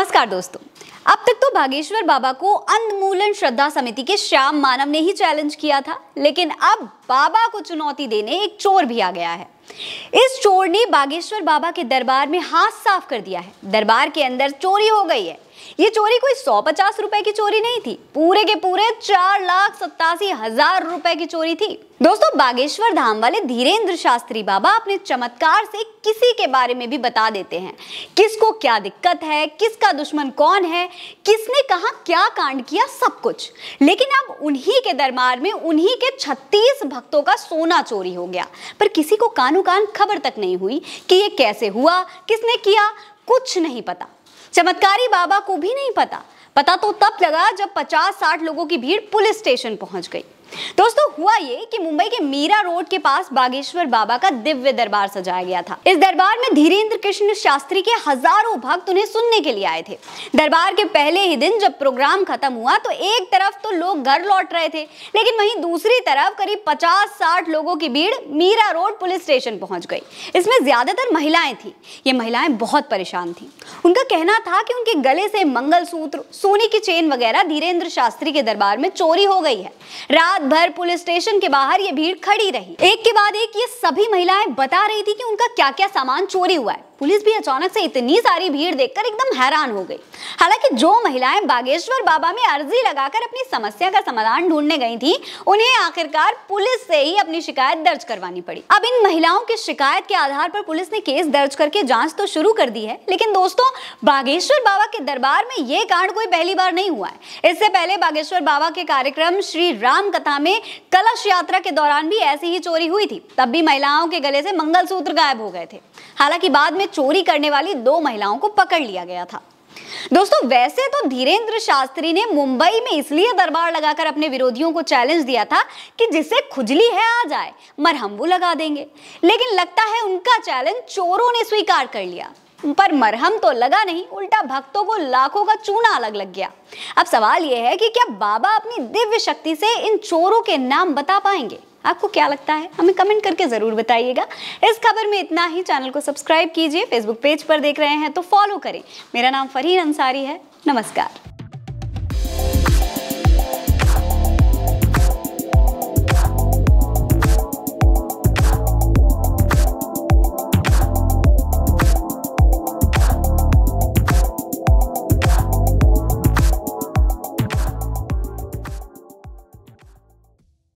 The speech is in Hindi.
नमस्कार दोस्तों अब तक तो भागेश्वर बाबा को अंधमूलन श्रद्धा समिति के श्याम मानव ने ही चैलेंज किया था लेकिन अब बाबा को चुनौती देने एक चोर भी आ गया है इस चोर चोर ने बागेश्वर बाबा के दरबार में हाथ साफ कर दिया है दरबार के अंदर चोरी हो गई है ये चोरी कोई सौ पचास रुपए की चोरी नहीं थी पूरे के पूरे चार लाख सत्तासी हजार रुपए की चोरी थी दोस्तों बागेश्वर धाम वाले धीरेन्द्र शास्त्री बाबा अपने चमत्कार से किसी के बारे में भी बता देते हैं किसको क्या दिक्कत है किसका दुश्मन कौन है किसने कहा क्या कांड किया सब कुछ लेकिन अब उन्हीं के दरबार में उन्हीं के छत्तीस भक्तों का सोना चोरी हो गया पर किसी को कानू कान खबर तक नहीं नहीं हुई कि ये कैसे हुआ किसने किया कुछ नहीं पता चमत्कारी बाबा को भी नहीं पता पता तो तब लगा जब 50-60 लोगों की भीड़ पुलिस स्टेशन पहुंच गई दोस्तों हुआ ये कि मुंबई के मीरा रोड के पास बागेश्वर बाबा का दिव्य दरबार सजाया गया था इस दरबार में धीरेन्द्र कृष्ण शास्त्री के हजारों भक्त उन्हें सुनने के लिए आए थे दरबार के पहले ही दिन जब प्रोग्राम खत्म हुआ तो एक तरफ तो लोग घर लौट रहे थे लेकिन वहीं दूसरी तरफ करीब पचास साठ लोगों की भीड़ मीरा रोड पुलिस स्टेशन पहुंच गई इसमें ज्यादातर महिलाएं थी ये महिलाएं बहुत परेशान थी उनका कहना था कि उनके गले से मंगलसूत्र सोने की चेन वगैरह धीरेन्द्र शास्त्री के दरबार में चोरी हो गई है रात रात भर पुलिस स्टेशन के बाहर ये भीड़ खड़ी रही एक के बाद एक ये सभी महिलाएं बता रही थी कि उनका क्या क्या सामान चोरी हुआ है पुलिस भी अचानक से इतनी सारी भीड़ देखकर एकदम हैरान हो गई हालांकि जो महिलाएं बागेश्वर बाबा में अर्जी लगाकर अपनी समस्या का समाधान ढूंढने गई थी उन्हें आखिरकार पुलिस से ही अपनी शिकायत दर्ज करवानी पड़ी अब इन महिलाओं की शिकायत के आधार पर पुलिस ने केस दर्ज करके जांच तो शुरू कर दी है लेकिन दोस्तों बागेश्वर बाबा के दरबार में ये कांड कोई पहली बार नहीं हुआ है इससे पहले बागेश्वर बाबा के कार्यक्रम श्री राम कथा में कलश यात्रा के दौरान भी ऐसी ही चोरी हुई थी तब भी महिलाओं के गले से मंगलसूत्र गायब हो गए थे हालांकि बाद में चोरी करने वाली दो महिलाओं को पकड़ लिया गया था दोस्तों वैसे तो धीरेन्द्र शास्त्री ने मुंबई में इसलिए दरबार लगाकर अपने विरोधियों को चैलेंज दिया था कि जिसे खुजली है आ जाए मरहम वो लगा देंगे लेकिन लगता है उनका चैलेंज चोरों ने स्वीकार कर लिया पर मरहम तो लगा नहीं उल्टा भक्तों को लाखों का चूना अलग लग गया अब सवाल यह है कि क्या बाबा अपनी दिव्य शक्ति से इन चोरों के नाम बता पाएंगे आपको क्या लगता है हमें कमेंट करके ज़रूर बताइएगा इस खबर में इतना ही चैनल को सब्सक्राइब कीजिए फेसबुक पेज पर देख रहे हैं तो फॉलो करें मेरा नाम फरीन अंसारी है नमस्कार